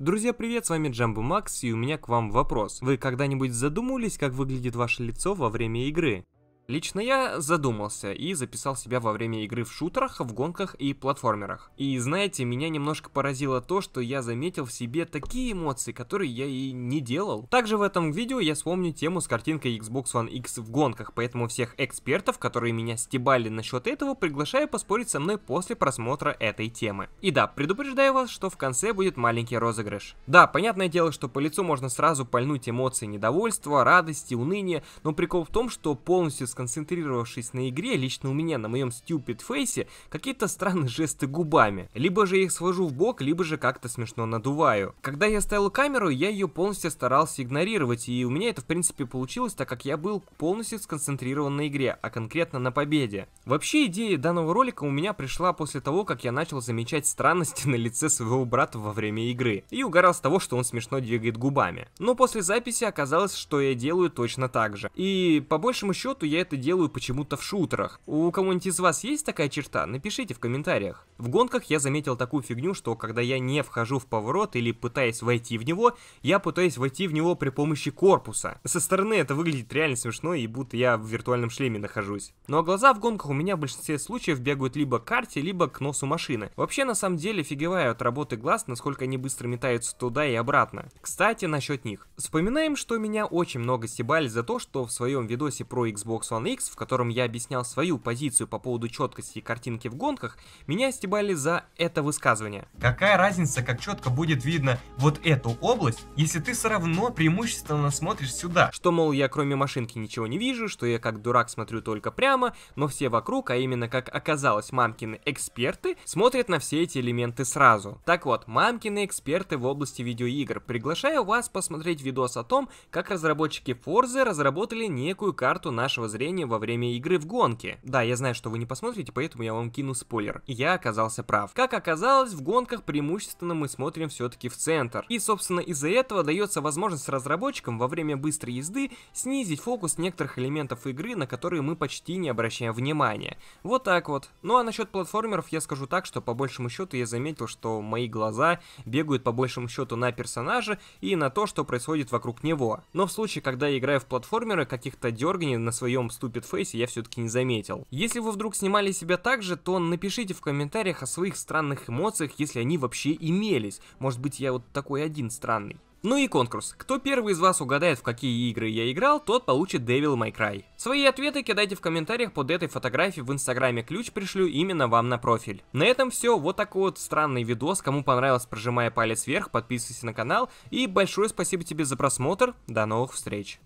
Друзья, привет, с вами Джамбо Макс, и у меня к вам вопрос. Вы когда-нибудь задумывались, как выглядит ваше лицо во время игры? Лично я задумался и записал себя во время игры в шутерах, в гонках и платформерах. И знаете, меня немножко поразило то, что я заметил в себе такие эмоции, которые я и не делал. Также в этом видео я вспомню тему с картинкой Xbox One X в гонках, поэтому всех экспертов, которые меня стебали насчет этого, приглашаю поспорить со мной после просмотра этой темы. И да, предупреждаю вас, что в конце будет маленький розыгрыш. Да, понятное дело, что по лицу можно сразу пальнуть эмоции недовольства, радости, уныния, но прикол в том, что полностью сконцентрировавшись на игре, лично у меня на моем stupid фейсе, какие-то странные жесты губами. Либо же я их свожу в бок, либо же как-то смешно надуваю. Когда я ставил камеру, я ее полностью старался игнорировать, и у меня это в принципе получилось, так как я был полностью сконцентрирован на игре, а конкретно на победе. Вообще идея данного ролика у меня пришла после того, как я начал замечать странности на лице своего брата во время игры, и угорал с того, что он смешно двигает губами. Но после записи оказалось, что я делаю точно так же. И по большему счету я это это делаю почему-то в шутерах. У кого-нибудь из вас есть такая черта? Напишите в комментариях. В гонках я заметил такую фигню, что когда я не вхожу в поворот или пытаюсь войти в него, я пытаюсь войти в него при помощи корпуса. Со стороны это выглядит реально смешно и будто я в виртуальном шлеме нахожусь. Но ну а глаза в гонках у меня в большинстве случаев бегают либо к карте, либо к носу машины. Вообще на самом деле фигеваю от работы глаз, насколько они быстро метаются туда и обратно. Кстати, насчет них. Вспоминаем, что меня очень много стебали за то, что в своем видосе про Xbox One One X, в котором я объяснял свою позицию по поводу четкости картинки в гонках, меня стебали за это высказывание. Какая разница, как четко будет видно вот эту область, если ты все равно преимущественно смотришь сюда? Что, мол, я кроме машинки ничего не вижу, что я как дурак смотрю только прямо, но все вокруг, а именно как оказалось мамкины эксперты, смотрят на все эти элементы сразу. Так вот, мамкины эксперты в области видеоигр, приглашаю вас посмотреть видос о том, как разработчики Forza разработали некую карту нашего зрения состояние во время игры в гонке. Да, я знаю, что вы не посмотрите, поэтому я вам кину спойлер. Я оказался прав. Как оказалось, в гонках преимущественно мы смотрим все-таки в центр. И, собственно, из-за этого дается возможность разработчикам во время быстрой езды снизить фокус некоторых элементов игры, на которые мы почти не обращаем внимания. Вот так вот. Ну а насчет платформеров я скажу так, что по большему счету я заметил, что мои глаза бегают по большему счету на персонажа и на то, что происходит вокруг него. Но в случае, когда я играю в платформеры, каких-то дерганий на своем самом Stupid Face я все-таки не заметил. Если вы вдруг снимали себя так же, то напишите в комментариях о своих странных эмоциях, если они вообще имелись. Может быть я вот такой один странный. Ну и конкурс. Кто первый из вас угадает, в какие игры я играл, тот получит Devil May Cry. Свои ответы кидайте в комментариях под этой фотографией в инстаграме, ключ пришлю именно вам на профиль. На этом все, вот такой вот странный видос, кому понравилось, прожимая палец вверх, подписывайся на канал, и большое спасибо тебе за просмотр, до новых встреч.